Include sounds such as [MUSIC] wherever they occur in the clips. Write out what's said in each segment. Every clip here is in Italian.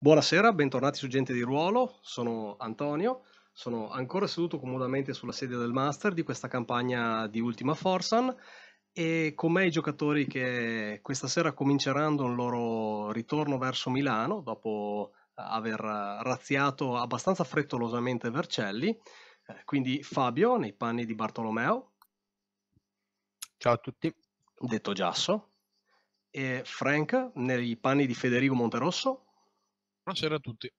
Buonasera, bentornati su Gente di Ruolo, sono Antonio, sono ancora seduto comodamente sulla sedia del Master di questa campagna di Ultima Forsan e con me i giocatori che questa sera cominceranno il loro ritorno verso Milano dopo eh, aver eh, razziato abbastanza frettolosamente Vercelli, eh, quindi Fabio nei panni di Bartolomeo. Ciao a tutti. Detto Giasso. E Frank nei panni di Federico Monterosso. Buonasera a tutti.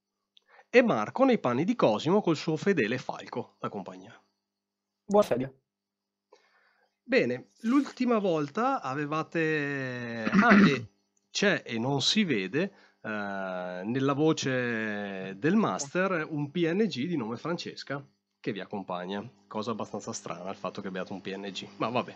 E Marco nei panni di Cosimo col suo fedele Falco da compagnia. Buonasera. Bene, l'ultima volta avevate... Ah, e c'è e non si vede eh, nella voce del master un PNG di nome Francesca che vi accompagna. Cosa abbastanza strana il fatto che abbiate un PNG, ma vabbè.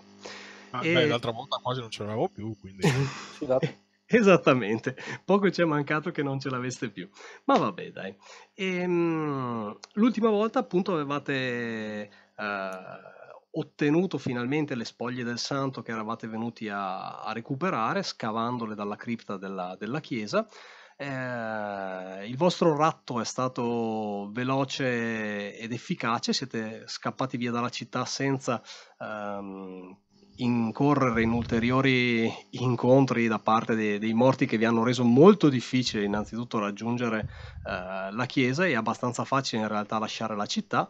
Ah, e... beh, l'altra volta quasi non ce l'avevo più, quindi... [LAUGHS] [LAUGHS] Esattamente, poco ci è mancato che non ce l'aveste più, ma vabbè dai. E, ehm, l'ultima volta appunto avevate uh, ottenuto finalmente le spoglie del santo che eravate venuti a, a recuperare scavandole dalla cripta della, della chiesa. Eh, il vostro ratto è stato veloce ed efficace, siete scappati via dalla città senza ehm, incorrere in ulteriori incontri da parte dei, dei, morti che vi hanno reso molto difficile innanzitutto raggiungere eh, la chiesa e abbastanza facile in realtà lasciare la città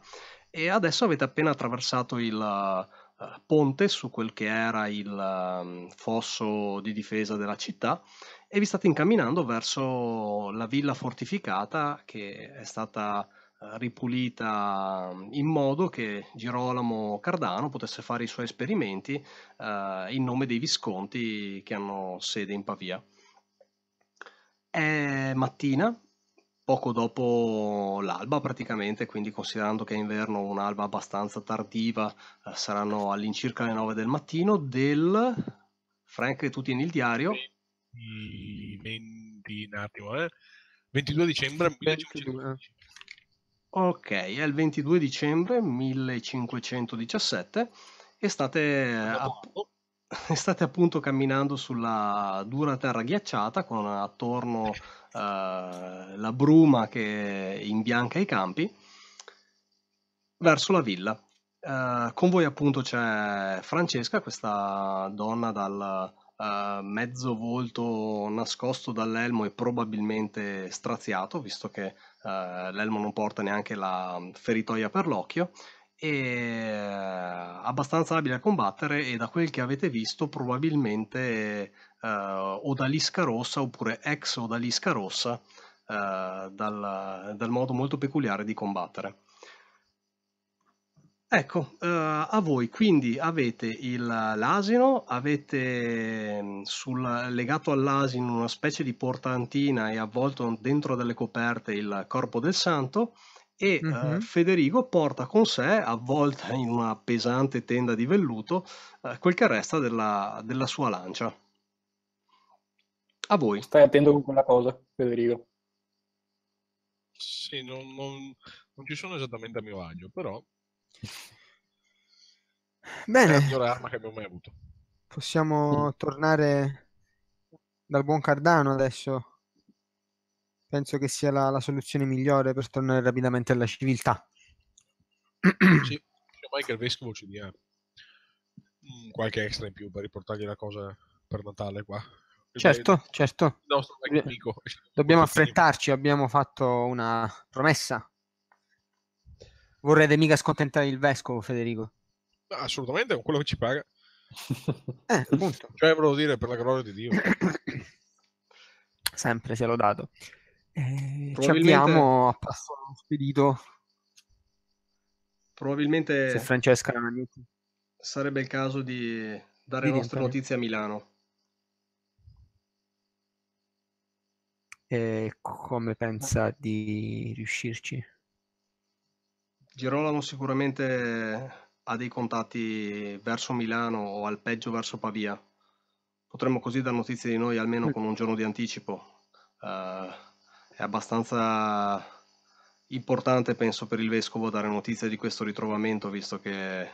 e adesso avete appena attraversato il eh, ponte su quel che era il eh, fosso di difesa della città e vi state incamminando verso la villa fortificata che è stata ripulita in modo che Girolamo Cardano potesse fare i suoi esperimenti eh, in nome dei Visconti che hanno sede in Pavia. È mattina, poco dopo l'alba praticamente, quindi considerando che è inverno un'alba abbastanza tardiva, eh, saranno all'incirca le 9 del mattino del Frank tu tieni il diario. 20, 20 un attimo, eh. 22 dicembre 20, 20, Ok, è il 22 dicembre 1517 e state, app- [LAUGHS] state appunto camminando sulla dura terra ghiacciata con attorno [LAUGHS] eh, la bruma che imbianca i campi verso la villa. Eh, con voi appunto c'è Francesca, questa donna dal, eh, mezzo volto nascosto dall'elmo e probabilmente straziato, visto che uh, l'elmo non porta neanche la mm, feritoia per l'occhio, e eh, abbastanza abile a combattere e da quel che avete visto probabilmente uh, odalisca rossa oppure ex odalisca rossa dal, dal modo molto peculiare di combattere. Ecco, eh, a voi, quindi avete il- l'asino, avete mm, sul, legato all'asino una specie di portantina e avvolto dentro delle coperte il corpo del santo e eh, Mh-mh. Federico porta con sé, avvolta in una pesante tenda di velluto, eh, quel che resta della, della sua lancia. A voi. Stai attento con quella cosa, Federico. Sì, non, non- non ci sono esattamente a mio agio, però Bene. È la arma che abbiamo mai avuto. Possiamo mm. tornare dal buon Cardano adesso. Penso che sia la, la soluzione migliore per tornare rapidamente alla civiltà. sì, ormai [CLEARS THROAT] che il vescovo ci dia mm, qualche extra in più per riportargli la cosa per Natale qua. Certo, Beh, certo. Dobbiamo [LAUGHS] affrettarci, abbiamo fatto una promessa Vorrete mica scontentare il vescovo, Federico? No, assolutamente, con quello che ci paga. [LAUGHS] eh, appunto. Cioè, volevo dire, per la gloria di Dio. [COUGHS] Sempre se l'ho dato. Eh, Probabilmente... Ci abbiamo a passo spedito. Probabilmente... Se Francesca Sarebbe il caso di dare le nostre notizie a Milano. E come pensa di riuscirci? Girolamo sicuramente ha dei contatti verso Milano o al peggio verso Pavia. Potremmo così dare notizie di noi almeno con un giorno di anticipo. Uh, è abbastanza importante, penso, per il vescovo dare notizie di questo ritrovamento, visto che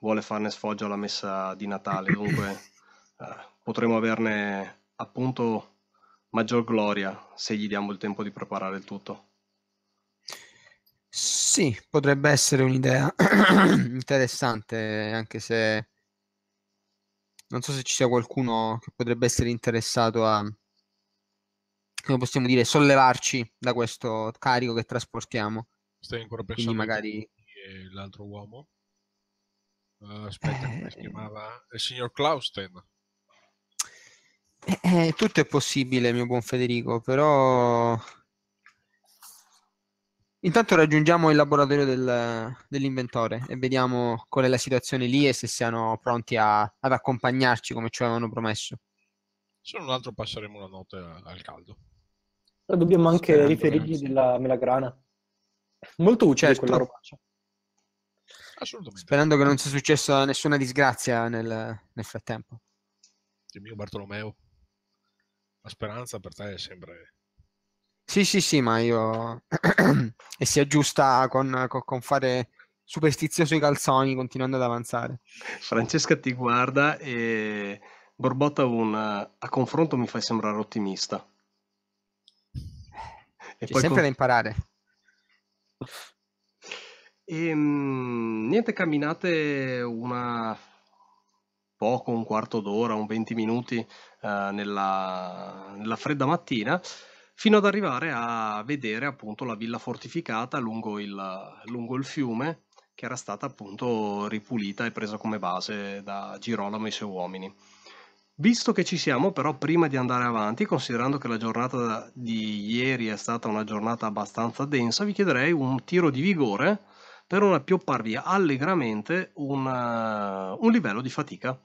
vuole farne sfoggio alla messa di Natale. Dunque uh, eh, potremo averne appunto maggior gloria se gli diamo il tempo di preparare il tutto. Sì, potrebbe essere un'idea [CLEARS THROAT] interessante, anche se non so se ci sia qualcuno che potrebbe essere interessato a, come possiamo dire, sollevarci da questo carico che trasportiamo. Stai ancora pensando Quindi magari... l'altro uomo? Uh, aspetta, eh... si chiamava? Il signor Clausten. Eh, eh, tutto è possibile, mio buon Federico, però Intanto raggiungiamo il laboratorio del, dell'inventore e vediamo qual è la situazione lì e se siano pronti a, ad accompagnarci come ci avevano promesso. Se non altro passeremo la notte al caldo. Però dobbiamo anche Sperando riferirgli veramente. della melagrana. Molto utile certo. quella robaccia. Cioè. Assolutamente. Sperando che non sia successa nessuna disgrazia nel, nel frattempo. Il mio Bartolomeo, la speranza per te è sempre sì, sì, sì, ma io... [CLEARS THROAT] e si aggiusta con, con, con fare superstizioso i calzoni continuando ad avanzare. Francesca ti guarda e borbotta un... a confronto mi fai sembrare ottimista. E C'è sempre con... da imparare. E, ehm, mh, niente, camminate una poco, un quarto d'ora, un 20 minuti eh, nella, nella fredda mattina fino ad arrivare a vedere appunto la villa fortificata lungo il, lungo il fiume che era stata appunto ripulita e presa come base da Girolamo e i suoi uomini. Visto che ci siamo, però, prima di andare avanti, considerando che la giornata di ieri è stata una giornata abbastanza densa, vi chiederei un tiro di vigore per non appiopparvi allegramente un, uh, un livello di fatica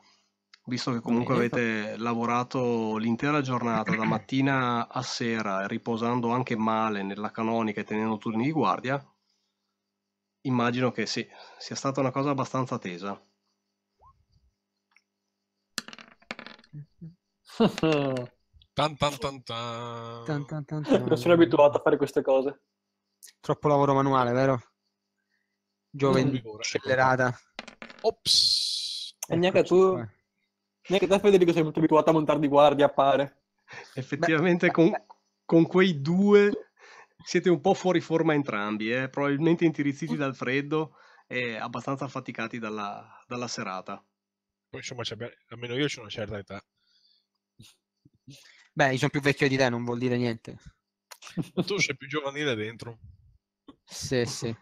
visto che comunque Bene, avete lavorato l'intera giornata da mattina a sera, riposando anche male nella canonica e tenendo turni di guardia, immagino che sì, sia stata una cosa abbastanza tesa. tan tan tan tan. tan, tan, tan, tan. non sono abituato a fare queste cose. Troppo lavoro manuale, vero? Gioventù accelerata. Ops. E neanche tu Neanche te Federico sei molto abituato a montare di guardia, appare. Effettivamente con, con, quei due siete un po' fuori forma entrambi, eh? probabilmente intirizziti dal freddo e abbastanza affaticati dalla, dalla serata. Poi insomma, almeno io ho una certa età. Beh, io sono più vecchio di te, non vuol dire niente. Tu sei più giovanile dentro. Sì, sì.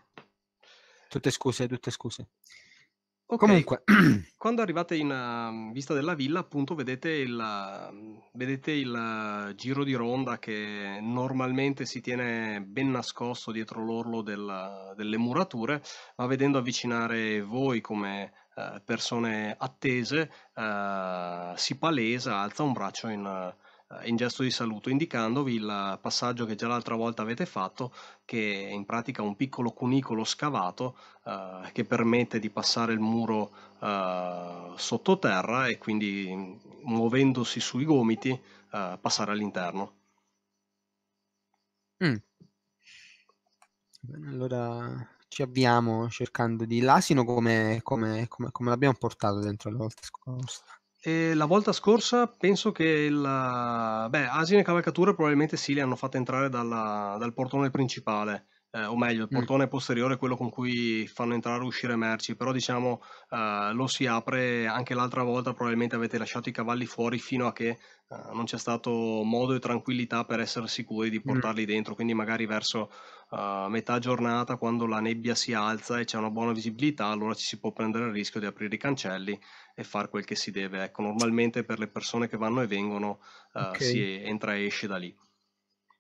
Tutte scuse, tutte scuse. Okay. Comunque, [CLEARS THROAT] quando arrivate in uh, vista della villa, appunto, vedete il, uh, vedete il uh, giro di ronda che normalmente si tiene ben nascosto dietro l'orlo del, delle murature, ma vedendo avvicinare voi come eh, persone attese, eh, si palesa, alza un braccio in, eh, in gesto di saluto, indicandovi il passaggio che già l'altra volta avete fatto, che è in pratica un piccolo cunicolo scavato eh, che permette di passare il muro eh, sottoterra e quindi mm, muovendosi sui gomiti eh, passare all'interno. Mm. Bene, allora ci avviamo cercando di l'asino come, come, come, come l'abbiamo portato dentro la volta scorsa. E la volta scorsa penso che il, beh, asino e cavalcature probabilmente sì, le hanno fatte entrare dalla, dal portone principale eh, o meglio il mm. portone mm. posteriore è quello con cui fanno entrare e uscire merci, però diciamo eh, lo si apre anche l'altra volta, probabilmente avete lasciato i cavalli fuori fino a che eh, non c'è stato modo e tranquillità per essere sicuri di mm. portarli mm. dentro, quindi magari verso eh, metà giornata quando la nebbia si alza e c'è una buona visibilità, allora ci si può prendere il rischio di aprire i cancelli e fare quel che si deve. Ecco, normalmente per le persone che vanno e vengono eh, okay. si entra e esce da lì.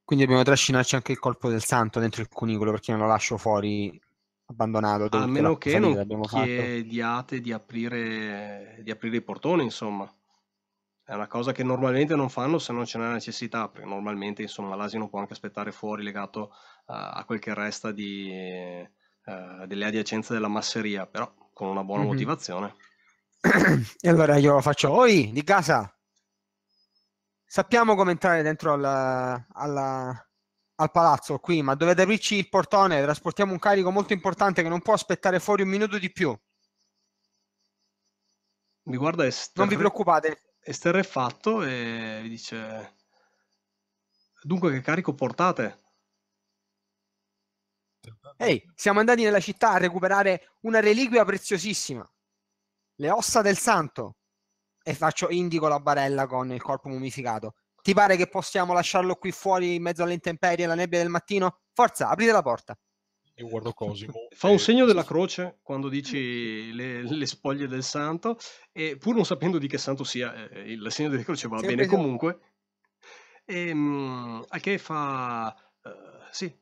Quindi dobbiamo trascinarci anche il corpo del santo dentro il cunicolo perché non lo lascio fuori abbandonato. A meno che non chiediate di aprire, di aprire i portoni, insomma. È una cosa che normalmente non fanno se non c'è la necessità, perché normalmente insomma, l'asino può anche aspettare fuori legato uh, a quel che resta di, uh, delle adiacenze della masseria, però con una buona mm-hmm. motivazione. [CLEARS THROAT] e allora io faccio, oi, di casa, sappiamo come entrare dentro alla, alla, al palazzo qui, ma dovete aprirci il portone, trasportiamo un carico molto importante che non può aspettare fuori un minuto di più. Mi guarda esterre... Non vi preoccupate. è fatto e vi dice... Dunque che carico portate? Ehi, siamo andati nella città a recuperare una reliquia preziosissima. Le ossa del santo e faccio indico la barella con il corpo mumificato. Ti pare che possiamo lasciarlo qui fuori in mezzo alle intemperie e alla nebbia del mattino? Forza, aprite la porta. Io guardo Cosimo. [LAUGHS] Fa un segno della croce quando dici [LAUGHS] le, le, spoglie del santo, e pur non sapendo di che santo sia, eh, il segno della croce va sì, bene comunque. E, ehm, mh, a che fa... Uh, sì,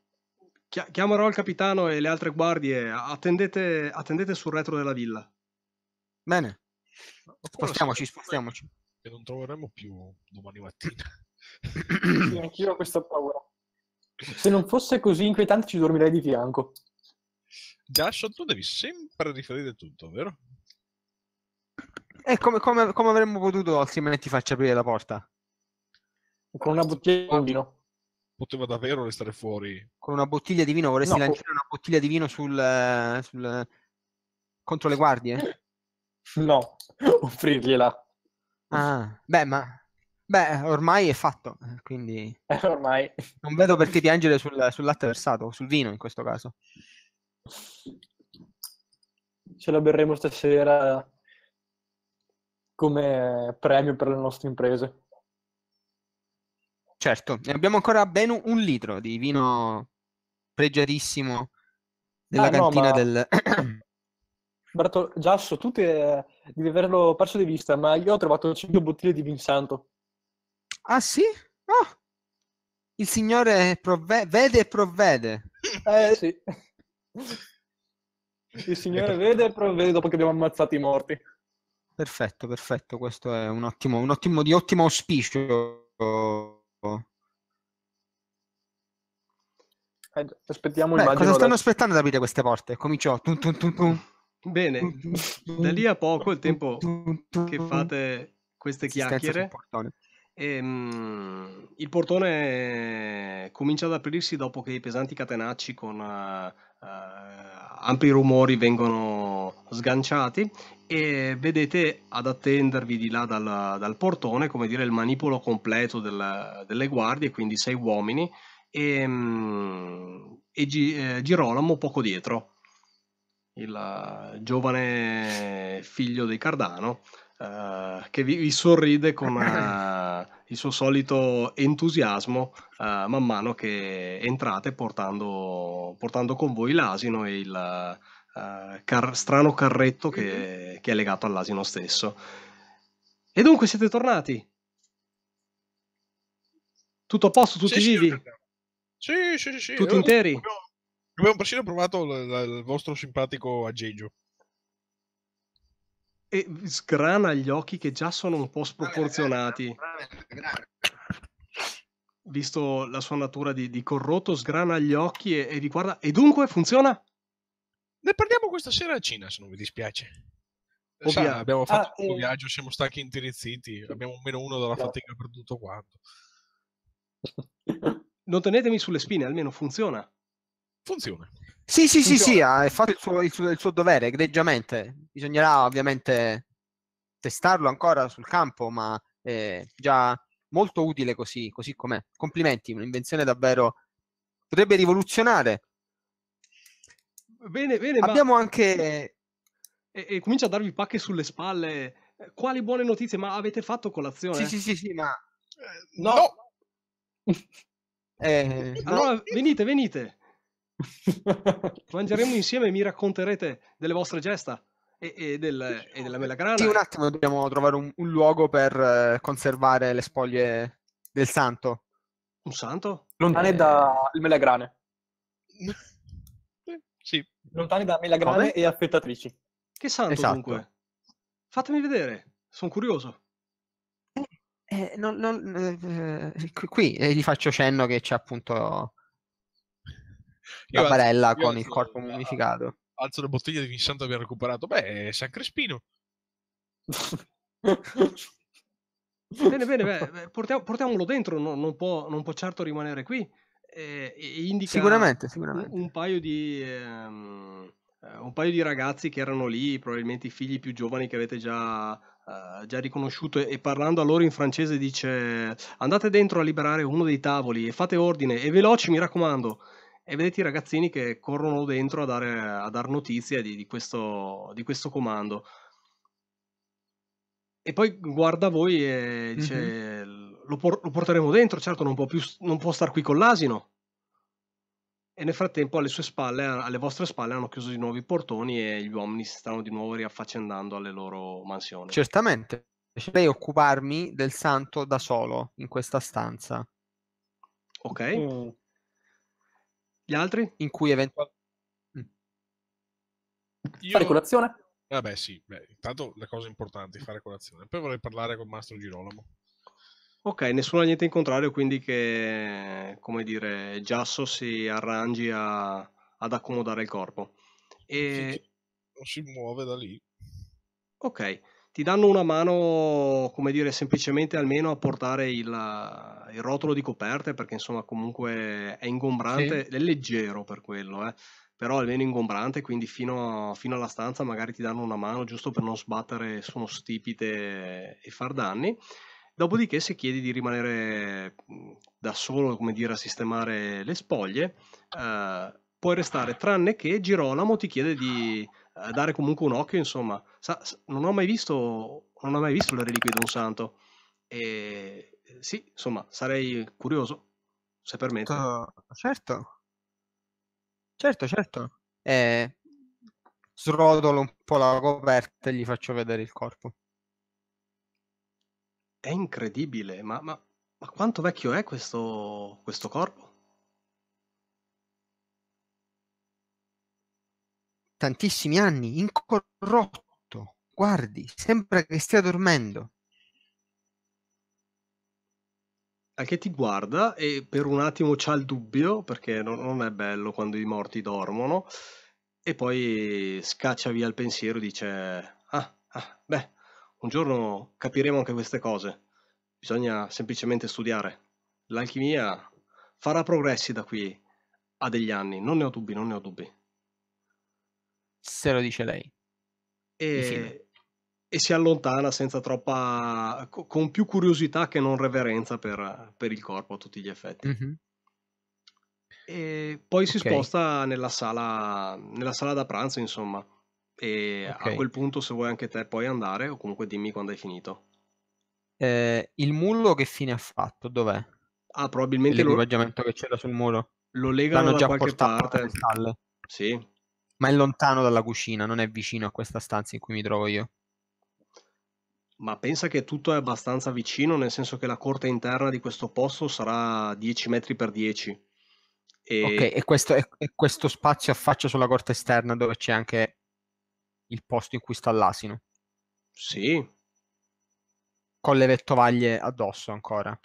chiamerò il capitano e le altre guardie, attendete, attendete sul retro della villa. Bene. Spostiamoci, spostiamoci. Che non troveremo più domani mattina. sì, anch'io ho questa paura. Se non fosse così inquietante ci dormirei di fianco. Gascio, tu devi sempre riferire tutto, vero? E eh, come, come, come avremmo potuto altrimenti farci aprire la porta? Con una bottiglia di vino. Poteva davvero restare fuori. Con una bottiglia di vino? Vorresti no, lanciare una bottiglia di vino sul, eh, sul, contro le guardie? [LAUGHS] No, offrirgliela. Ah, beh, ma... Beh, ormai è fatto, eh, quindi... Eh, [LAUGHS] ormai. Non vedo perché piangere sul, sul latte versato, sul vino in questo caso. Ce la berremo stasera come premio per le nostre imprese. Certo, abbiamo ancora ben un, un litro di vino pregiatissimo della ah, cantina no, ma... del... [CLEARS THROAT] Berto Giasso, tu te, devi averlo perso di vista, ma io ho trovato 5 bottiglie di Vinsanto. Ah sì? Oh. Il Signore prove- vede e provvede. Eh [LAUGHS] sì. Il Signore vede e provvede dopo che abbiamo ammazzato i morti. Perfetto, perfetto, questo è un ottimo, un ottimo di ottimo auspicio. Eh, aspettiamo Beh, immagino. Cosa stanno aspettando ad aprire queste porte? Cominciò. Tum, tum, tum, tum. Bene, da lì a poco il tempo che fate queste chiacchiere, portone. Ehm, il portone comincia ad aprirsi dopo che i pesanti catenacci con uh, uh, ampi rumori vengono sganciati e vedete ad attendervi di là dal, dal portone, come dire, il manipolo completo del, delle guardie, quindi sei uomini, ehm, e, um, e G- eh, Girolamo poco dietro il eh, giovane figlio di Cardano, uh, che vi, vi, sorride con uh, il suo solito entusiasmo uh, man mano che entrate portando, portando con voi l'asino e il car- strano carretto che, mhm. che è legato all'asino stesso. E dunque siete tornati? Tutto a posto, tutti sì, vivi? Sì, sì, sì. sì. Tutti interi? Abbiamo, Abbiamo persino provato l- l- il vostro simpatico aggeggio. E sgrana gli occhi che già sono un po' sproporzionati. Visto la sua natura di, di corrotto, sgrana gli occhi e, e vi guarda. E dunque funziona? Ne parliamo questa sera a Cina, se non vi dispiace. Eh, Sa, abbiamo fatto ah, un eh... viaggio, siamo stanchi intirizziti, abbiamo meno uno dalla no. fatica per tutto quanto. Non tenetemi sulle spine, almeno funziona funziona. Sì, sì, funziona. sì, sì, ha eh, fatto il suo, il, suo, il suo, dovere egregiamente. Bisognerà ovviamente testarlo ancora sul campo, ma è già molto utile così, così com'è. Complimenti, un'invenzione davvero potrebbe rivoluzionare. Bene, bene. Abbiamo ma... anche... E, e comincia a darvi pacche sulle spalle. Eh, quali buone notizie, ma avete fatto colazione? Sì, sì, sì, sì ma... Eh, no! no. Eh, allora, no. venite, venite. [LAUGHS] Mangeremo insieme e mi racconterete delle vostre gesta e, e, del, e della melagrana. Sì, un attimo, dobbiamo trovare un, un luogo per eh, conservare le spoglie del santo. Un santo? Lontane eh... da melagrane. [LAUGHS] sì. Lontane da melagrane Vabbè. e affettatrici. Che santo esatto. dunque? Fatemi vedere, sono curioso. Eh, eh, non, non, eh, eh qui gli faccio cenno che c'è appunto la barella con il corpo mummificato. Alzo la bottiglia di Vincenzo aver recuperato. Beh, è San Crespino. [LAUGHS] bene, bene, beh, portiamo, portiamolo dentro, no, non, può, non, può, certo rimanere qui. Eh, indica sicuramente, sicuramente. Un, un paio di... Ehm eh, un paio di ragazzi che erano lì, probabilmente i figli più giovani che avete già, uh, già riconosciuto, e parlando a loro in francese dice andate dentro a liberare uno dei tavoli e fate ordine, e veloci mi raccomando e vedete i ragazzini che corrono dentro a, dare, a dar notizia di, di, questo, di, questo, comando. E poi guarda voi e dice: mm-hmm. lo, por- lo, porteremo dentro, certo, non può, più, non può star qui con l'asino. E nel frattempo, alle sue spalle, alle vostre spalle, hanno chiuso di nuovo i portoni e gli uomini si stanno di nuovo riaffaccendando alle loro mansioni. Certamente. Potrei occuparmi del santo da solo in questa stanza. Ok. Mm. Gli altri? In cui eventualmente... Mm. Io... Fare colazione? Vabbè ah eh, sì, beh, intanto le cose importanti, fare colazione. Poi vorrei parlare con Mastro Girolamo. Ok, nessuno ha niente in contrario, quindi che, come dire, Giasso si arrangi a, ad accomodare il corpo. E... Non si muove da lì. Ok, ti danno una mano, come dire, semplicemente almeno a portare il, il rotolo di coperte, perché insomma comunque è ingombrante, sì. è leggero per quello, eh però almeno ingombrante, quindi fino, a, fino, alla stanza magari ti danno una mano giusto per non sbattere su uno stipite e far danni. Dopodiché se chiedi di rimanere mm, da solo, come dire, a sistemare le spoglie, eh, puoi restare, tranne che Girolamo ti chiede di dare comunque un occhio, insomma. Sa, non, ho mai visto, non ho mai visto le reliquie di un santo. E sì, insomma, sarei curioso, se permette. Certo, certo, certo. Eh, srodolo un po' la coperta e gli faccio vedere il corpo. È incredibile, ma, ma, ma quanto vecchio è questo, questo corpo? tantissimi anni, incorrotto. Guardi, sembra che stia dormendo. Anche ti guarda e per un attimo c'ha il dubbio, perché non, non è bello quando i morti dormono, e poi scaccia via il pensiero e dice, ah, ah beh, un giorno capiremo anche queste cose. Bisogna semplicemente studiare. L'alchimia farà progressi da qui a degli anni, non ne ho dubbi, non ne ho dubbi se lo dice lei. E, e si allontana senza troppa, con più curiosità che non reverenza per, per il corpo a tutti gli effetti. Mm-hmm. E poi si okay. sposta nella sala, nella sala da pranzo, insomma. E okay. a quel punto, se vuoi anche te, puoi andare o comunque dimmi quando hai finito. Eh, il mullo che fine ha fatto? Dov'è? Ah, probabilmente l'equipaggiamento lo... che c'era sul muro. Lo legano L'hanno da già qualche parte. Sì, ma è lontano dalla cucina, non è vicino a questa stanza in cui mi trovo io. Ma pensa che tutto è abbastanza vicino, nel senso che la corte interna di questo posto sarà 10 metri per 10. E... Ok, e questo, e, questo spazio affaccia sulla corte esterna dove c'è anche il posto in cui sta l'asino. Sì. Con le vettovaglie addosso ancora.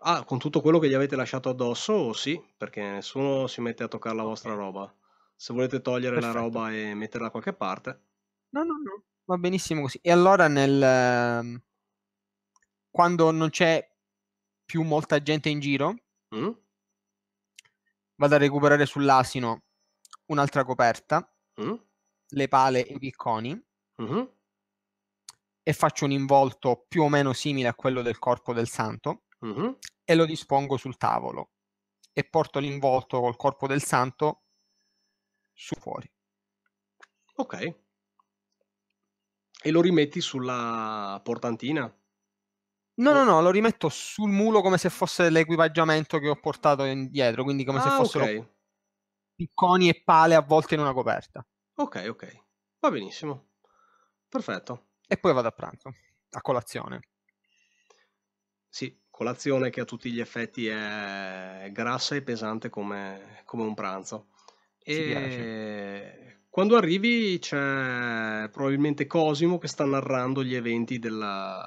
Ah, con tutto quello che gli avete lasciato addosso, sì, perché nessuno si mette a toccare la vostra roba se volete togliere Perfetto. la roba e metterla da qualche parte. No, no, no, va benissimo così. E allora nel... Ehm, quando non c'è più molta gente in giro, mm? vado a recuperare sull'asino un'altra coperta, mm? le pale e i picconi. Mm-hmm. E faccio un involto più o meno simile a quello del corpo del santo mm-hmm. e lo dispongo sul tavolo e porto l'involto col corpo del santo su fuori. Ok. E lo rimetti sulla portantina? No, no, no, lo rimetto sul mulo come se fosse l'equipaggiamento che ho portato indietro, quindi come ah, se fossero okay. picconi e pale avvolte in una coperta. Ok, ok, va benissimo, perfetto. E poi vado a pranzo, a colazione. Sì, colazione che a tutti gli effetti è grassa e pesante come, come un pranzo. E quando arrivi c'è probabilmente Cosimo che sta narrando gli eventi della,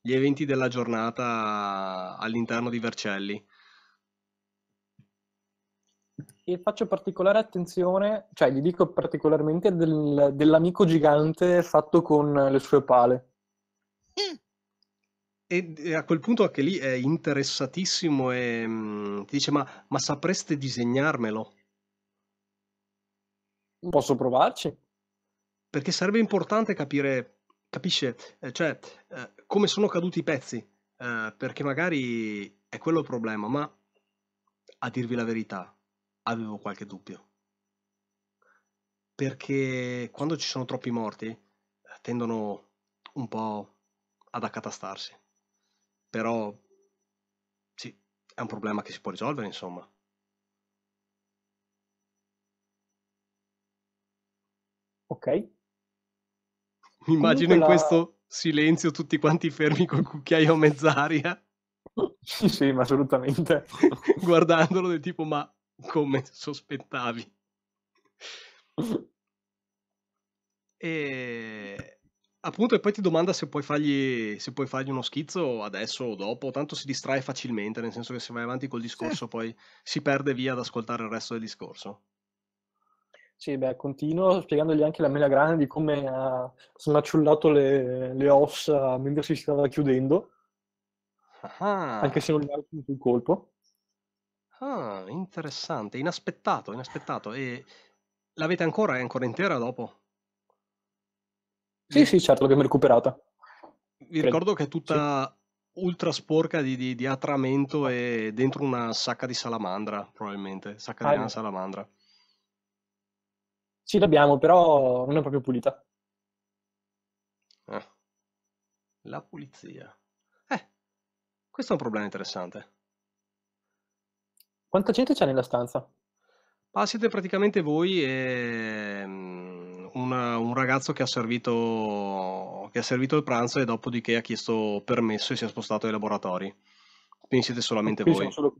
gli eventi della giornata all'interno di Vercelli. E faccio particolare attenzione, cioè gli dico particolarmente del, dell'amico gigante fatto con le sue pale. Mm. E, e, a quel punto anche lì è interessatissimo e mh, mm, ti dice ma, ma sapreste disegnarmelo? Posso provarci? Perché sarebbe importante capire, capisce, eh, cioè, eh, come sono caduti i pezzi, eh, perché magari è quello il problema, ma a dirvi la verità, avevo qualche dubbio. Perché quando ci sono troppi morti, tendono un po' ad accatastarsi. Però sì, è un problema che si può risolvere, insomma. Ok. Mi immagino Comunque in la... questo silenzio tutti quanti fermi col cucchiaio a mezz'aria. sì, sì, ma assolutamente. [LAUGHS] Guardandolo del tipo, ma come sospettavi? e appunto e poi ti domanda se puoi, fargli, se puoi fargli uno schizzo adesso o dopo tanto si distrae facilmente nel senso che se vai avanti col discorso sì. poi si perde via ad ascoltare il resto del discorso sì, beh, continuo spiegandogli anche la mela grande di come ha snacciullato le, le ossa mentre si stava chiudendo. Ah. Anche se non gli ha un colpo. Ah, interessante, inaspettato, inaspettato. E l'avete ancora? È ancora intera dopo? Sì, sì, certo, l'abbiamo recuperata. Vi ricordo che è tutta sì. ultra sporca di, di, di, atramento e dentro una sacca di salamandra, probabilmente. Sacca ah, di una salamandra. Sì, l'abbiamo, però non è proprio pulita. Ah, la pulizia. Eh, questo è un problema interessante. Quanta gente c'è nella stanza? Ah, siete praticamente voi e mm, un, un ragazzo che ha, servito, che ha servito il pranzo e dopodiché ha chiesto permesso e si è spostato ai laboratori. Quindi siete solamente Qui voi. sono solo-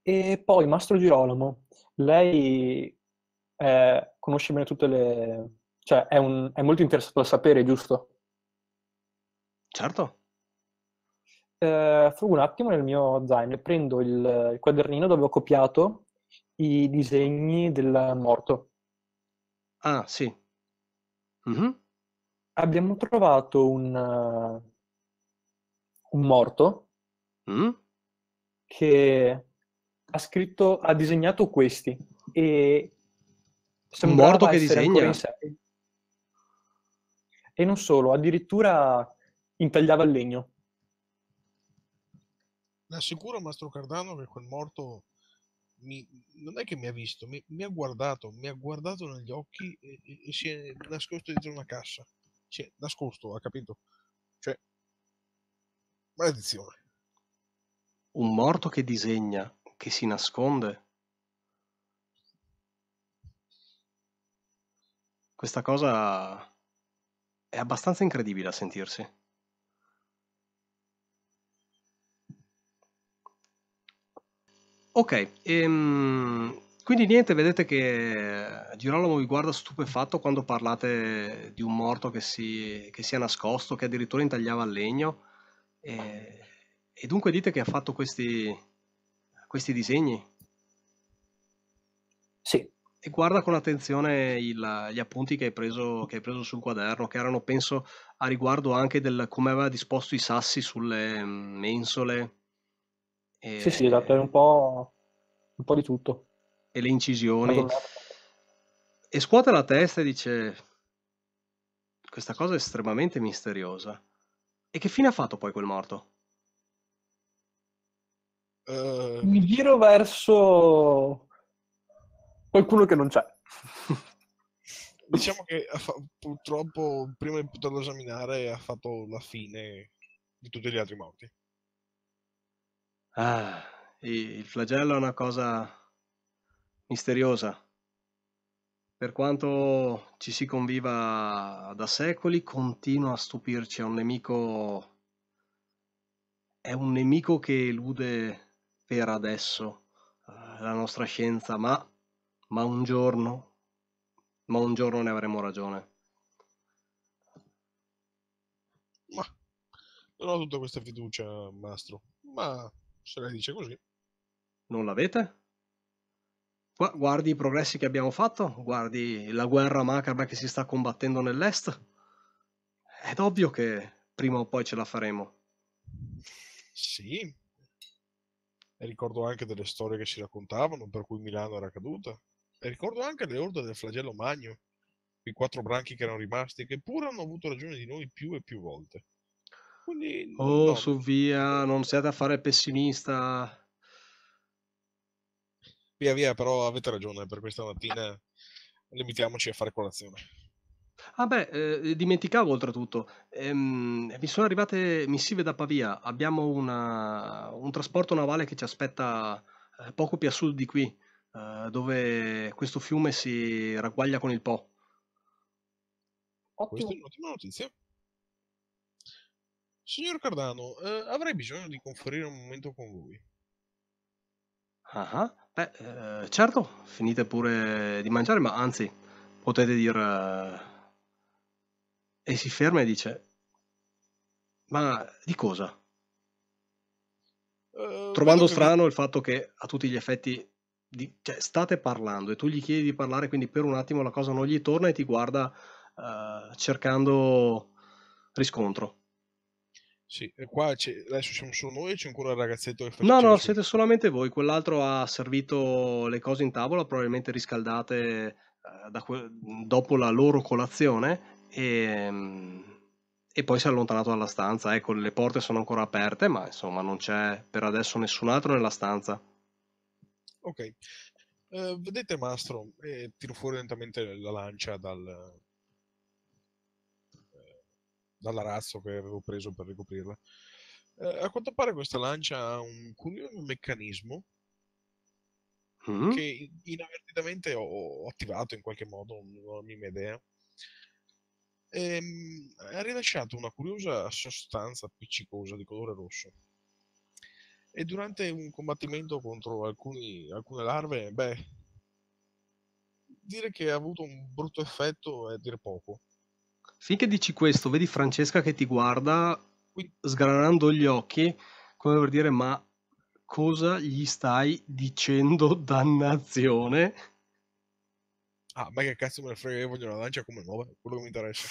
E poi, Mastro Girolamo, lei eh, conosce bene tutte le... cioè è, un... è molto interessato a sapere, giusto? Certo. Eh, un attimo nel mio zaino e prendo il, il quadernino dove ho copiato i disegni del morto. Ah, sì. Mm-hmm. Abbiamo trovato un, uh, un morto mm che ha scritto, ha disegnato questi e un morto che disegna. E non solo, addirittura intagliava il legno. Ne assicuro, Mastro Cardano, che quel morto mi, non è che mi ha visto, mi, mi, ha guardato, mi ha guardato negli occhi e, e, e si è nascosto dietro una cassa. Si è nascosto, ha capito? Cioè, maledizione. Un morto che disegna, che si nasconde. Questa cosa è abbastanza incredibile a sentirsi. Ok, ehm, quindi niente, vedete che Girolamo vi guarda stupefatto quando parlate di un morto che si, che si è nascosto, che addirittura intagliava il legno, e, e, dunque dite che ha fatto questi, questi disegni? Sì, e guarda con attenzione il, gli appunti che hai, preso, che hai, preso, sul quaderno, che erano, penso, a riguardo anche del come aveva disposto i sassi sulle mm, mensole. E, sì, sì, esatto, è un po', un po' di tutto. E le incisioni. E scuote la testa e dice, questa cosa è estremamente misteriosa. E che fine ha fatto poi quel morto? Uh... Mi giro verso Qualcuno che non c'è. [LAUGHS] diciamo che fa- purtroppo prima di poterlo esaminare ha fatto la fine di tutti gli altri morti. Ah, il flagello è una cosa misteriosa. Per quanto ci si conviva da secoli, continua a stupirci. È un nemico. È un nemico che elude per adesso eh, la nostra scienza, ma ma un giorno, ma un giorno ne avremo ragione. Ma non ho tutta questa fiducia, mastro, ma se lei dice così. Non l'avete? Guardi i progressi che abbiamo fatto, guardi la guerra macabra che si sta combattendo nell'est. Ed ovvio che prima o poi ce la faremo. Sì. E ricordo anche delle storie che si raccontavano, per cui Milano era caduta. E ricordo anche le orde del flagello magno, i quattro branchi che erano rimasti, che pure hanno avuto ragione di noi più e più volte. Quindi, oh, no. su via, non siate a fare pessimista. Via, via, però avete ragione, per questa mattina limitiamoci a fare colazione. Ah beh, eh, dimenticavo oltretutto, ehm, mi sono arrivate missive da Pavia, abbiamo una, un trasporto navale che ci aspetta eh, poco più a sud di qui, eh, dove questo fiume si ragguaglia con il Po. Ottima notizia. Signor Cardano, eh, avrei bisogno di conferire un momento con voi. Ah, beh, eh, certo, finite pure di mangiare, ma anzi, potete dire... Eh, e si ferma e dice, ma di cosa? Uh, Trovando strano che... il fatto che a tutti gli effetti di, cioè, state parlando e tu gli chiedi di parlare, quindi per un attimo la cosa non gli torna e ti guarda uh, cercando riscontro. Sì, e qua adesso siamo solo noi c'è ancora il ragazzetto che fa No, no, siete solamente voi. Quell'altro ha servito le cose in tavola, probabilmente riscaldate uh, que- dopo la loro colazione e, um, e poi si è allontanato dalla stanza. Ecco, le porte sono ancora aperte, ma insomma non c'è per adesso nessun altro nella stanza. Ok. Uh, vedete Mastro, eh, tiro fuori lentamente la lancia dal, eh, dall'arazzo che avevo preso per ricoprirla. Eh, a quanto pare questa lancia ha un curioso meccanismo mm -hmm. che inavvertitamente ho attivato in qualche modo, non ho la minima idea. Ehm, ha rilasciato una curiosa sostanza appiccicosa di colore rosso. E durante un combattimento contro alcuni, alcune larve, beh, dire che ha avuto un brutto effetto è dire poco. Finché dici questo, vedi Francesca che ti guarda sgranando gli occhi, come per dire ma cosa gli stai dicendo dannazione? Ah, ma che cazzo me ne frega, io voglio una lancia come nuova, è quello che mi interessa.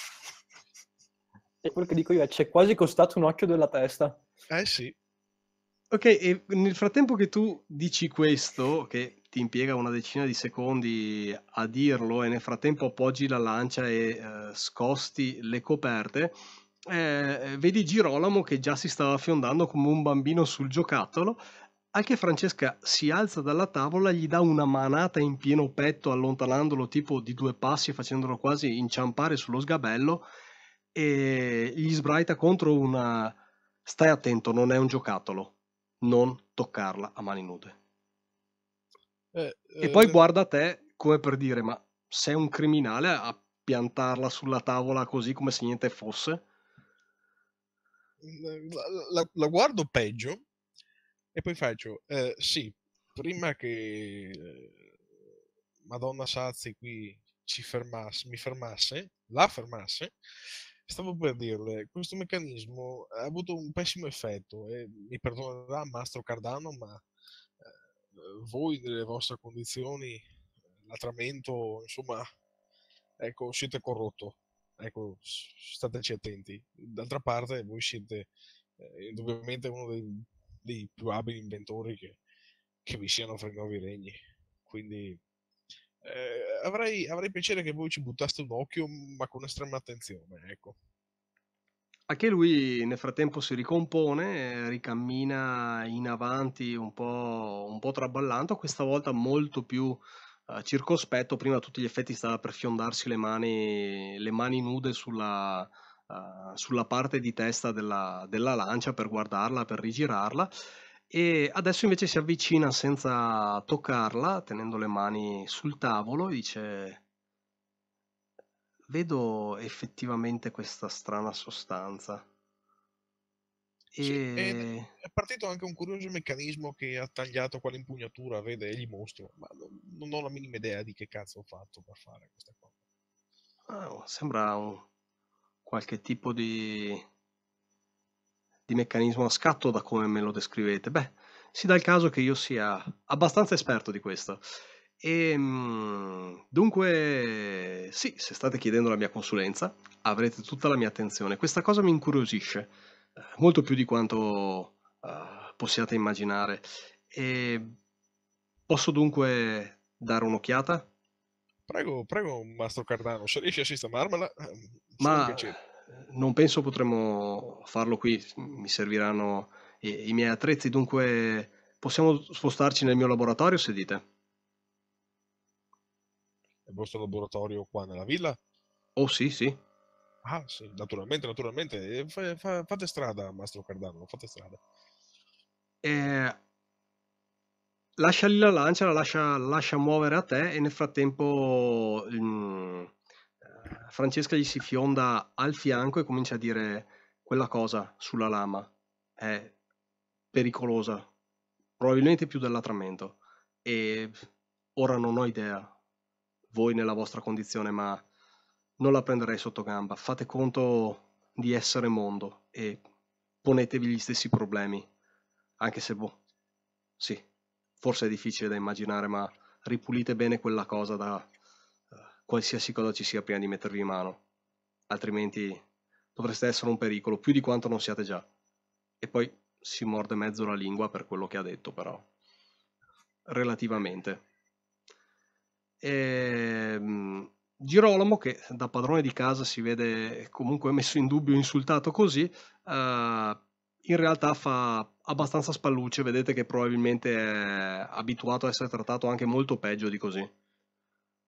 E quello che dico io è, c'è quasi costato un occhio della testa. Eh sì. Ok, e nel frattempo che tu dici questo, che ti impiega una decina di secondi a dirlo, e nel frattempo appoggi la lancia e eh, scosti le coperte, eh, eh vedi Girolamo che già si stava fiondando come un bambino sul giocattolo, Anche Francesca si alza dalla tavola, gli dà una manata in pieno petto, allontanandolo tipo di due passi, facendolo quasi inciampare sullo sgabello, e gli sbraita contro una... Stai attento, non è un giocattolo non toccarla a mani nude. Eh, eh, e poi eh, guarda te come per dire, ma sei un criminale a piantarla sulla tavola così come se niente fosse? Mm, eh, la, la, la guardo peggio e poi faccio, eh, sì, prima che eh, Madonna Sazi qui ci fermasse, mi fermasse, la fermasse, stavo per dirle, questo meccanismo ha avuto un pessimo effetto e mi perdonerà Mastro Cardano, ma eh, voi nelle vostre condizioni, eh, l'atramento, insomma, ecco, siete corrotto. Ecco, stateci attenti. D'altra parte voi siete eh, indubbiamente uno dei, dei, più abili inventori che, che vi siano fra i nuovi regni. Quindi eh, avrei, avrei, piacere che voi ci buttaste un occhio, mm, ma con estrema attenzione, ecco. Anche lui nel frattempo si ricompone, ricammina in avanti un po', un po traballando, questa volta molto più eh, circospetto, prima a tutti gli effetti stava per fiondarsi le mani, le mani nude sulla, eh, sulla parte di testa della, della lancia per guardarla, per rigirarla e adesso invece si avvicina senza toccarla, tenendo le mani sul tavolo, e dice vedo effettivamente questa strana sostanza. E... Sì, è partito anche un curioso meccanismo che ha tagliato quale impugnatura, vede, e gli mostro, ma non ho la minima idea di che cazzo ho fatto per fare questa cosa. Ah, oh, sembra un... qualche tipo di di meccanismo a scatto da come me lo descrivete? Beh, si dà il caso che io sia abbastanza esperto di questo. E ehm, dunque, sì, se state chiedendo la mia consulenza, avrete tutta la mia attenzione. Questa cosa mi incuriosisce eh, molto più di quanto uh, possiate immaginare. E ehm, posso dunque dare un'occhiata? Prego, prego, Mastro Cardano, se riesci a sistemarmela, ma ehm, non penso potremo farlo qui, mi serviranno i, i miei attrezzi, dunque possiamo spostarci nel mio laboratorio se dite. Il vostro laboratorio qua nella villa? Oh sì, sì. Ah sì, naturalmente, naturalmente. F fate strada, Mastro Cardano, fate strada. Eh, lascia lì la lancia, la lascia, lascia, muovere a te e nel frattempo mh, mm, Francesca gli si fionda al fianco e comincia a dire quella cosa sulla lama è pericolosa, probabilmente più dell'attramento. E ora non ho idea, voi nella vostra condizione, ma non la prenderei sotto gamba. Fate conto di essere mondo e ponetevi gli stessi problemi, anche se, boh, sì, forse è difficile da immaginare, ma ripulite bene quella cosa da qualsiasi cosa ci sia prima di mettervi in mano, altrimenti dovreste essere un pericolo più di quanto non siate già. E poi si morde mezzo la lingua per quello che ha detto, però. Relativamente. E, ehm, Girolamo, che da padrone di casa si vede comunque messo in dubbio, insultato così, eh, in realtà fa abbastanza spallucce, vedete che probabilmente è abituato a essere trattato anche molto peggio di così.